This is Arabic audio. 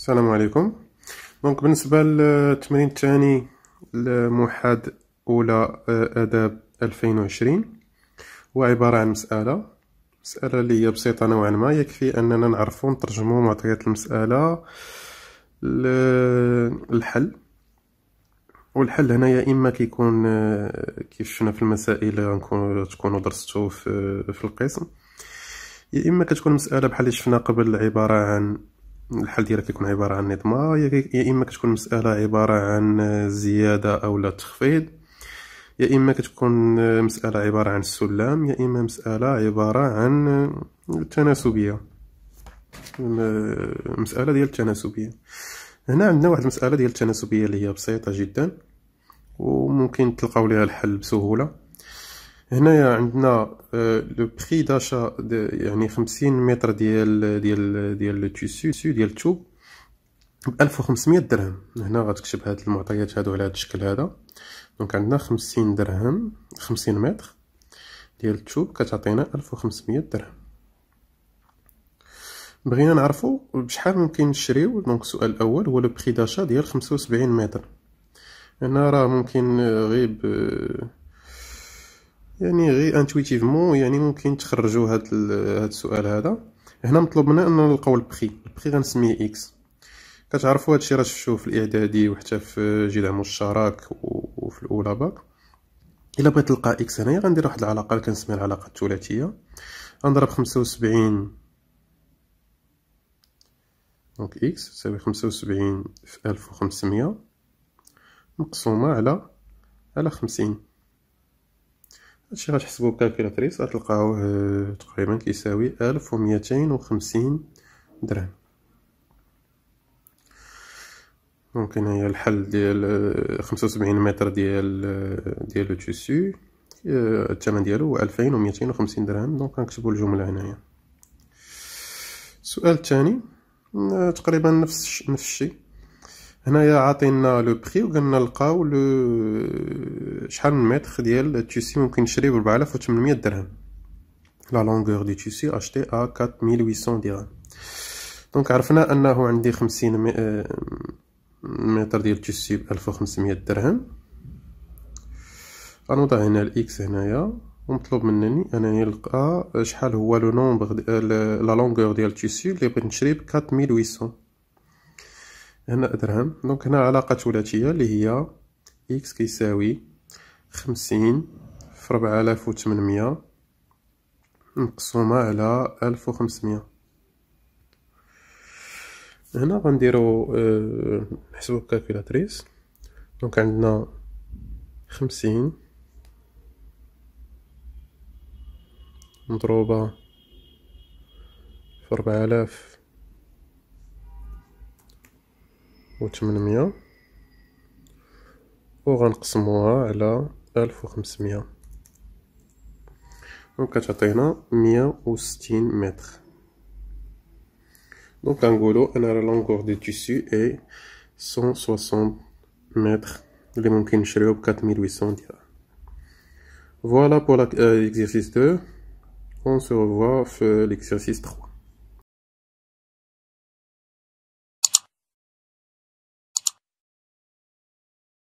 السلام عليكم دونك بالنسبه للتمرين الثاني لموحد اولى آه، اداب 2020 هو عباره عن مساله مساله اللي هي بسيطه نوعا ما يكفي اننا نعرفوا نترجموا معطيات المساله للحل والحل يا اما كيكون آه، كيف شفنا في المسائل غنكون تكونوا درستو في, في القسم يا اما كتكون مساله بحال اللي شفنا قبل عباره عن الحل ديالها كيكون عباره عن نظمه يا اما كتكون مساله عباره عن زياده او لا تخفيض يا اما كتكون مساله عباره عن سلم يا اما مساله عباره عن التناسبيه مساله ديال التناسبيه هنا عندنا واحد المساله ديال التناسبيه اللي هي بسيطه جدا وممكن تلقاو ليها الحل بسهوله هنايا عندنا لو بري داشا يعني 50 متر ديال ديال ديال لو تيسو ديال الثوب ب 1500 درهم هنا غتكتب هاد المعطيات هادو على هاد الشكل هذا دونك عندنا 50 درهم 50 متر ديال الثوب كتعطينا 1500 درهم بغينا نعرفوا بشحال ممكن نشريو دونك السؤال الاول هو لو بري داشا ديال 75 متر هنا راه ممكن آه، غير يعني غير انتويتيفمون يعني ممكن تخرجوا هاد هذا السؤال هذا هنا مطلوب منا اننا نلقاو البخي البخي غنسميه اكس كتعرفوا هادشي راه شفتوه في الاعدادي وحتى في جدعم الشراك وفي الاولى باك الا بغيت نلقى اكس هنايا غندير واحد العلاقه اللي كنسميها العلاقه الثلاثيه غنضرب 75 دونك اكس تساوي 75 في 1500 مقسومه على على 50 هادشي غتحسبو بكالكيلاتريس غتلقاوه آه، تقريبا كيساوي ألف وميتين وخمسين درهم ممكن هي الحل ديال آه، خمسة وسبعين متر ديال آه، ديال لو تيسو الثمن ديالو هو ألفين وميتين وخمسين درهم دونك غنكتبو الجملة هنايا السؤال الثاني تقريبا نفس نفس الشيء هنايا عاطينا لو بري وقالنا نلقاو لو شحال من متر ديال التيسي ممكن نشري ب 4800 درهم لا لونغور دي تيسي اشتي ا 4800 درهم دونك عرفنا انه عندي 50 آه، متر ديال التيسي ب 1500 درهم غنوضع هنا الاكس هنايا ومطلوب منني انني نلقى شحال هو لو نومبر لا لونغور ديال التيسي اللي بغيت نشري ب 4800 هنا درهم دونك هنا علاقة ثلاثية اللي هي إكس كيساوي خمسين في ربعة آلاف تمنمية مقسومة على ألف وخمسمية هنا غنديرو أه نحسبو بكالكولاتريس دونك عندنا خمسين مضروبة في ربعة آلاف 8800 on va la diviser par 1500 Donc ça te donne 160 m Donc on dit que la longueur du tissu est 160 m les on peut l'acheter 4800 Voilà pour euh, l'exercice 2 On se revoit sur l'exercice 3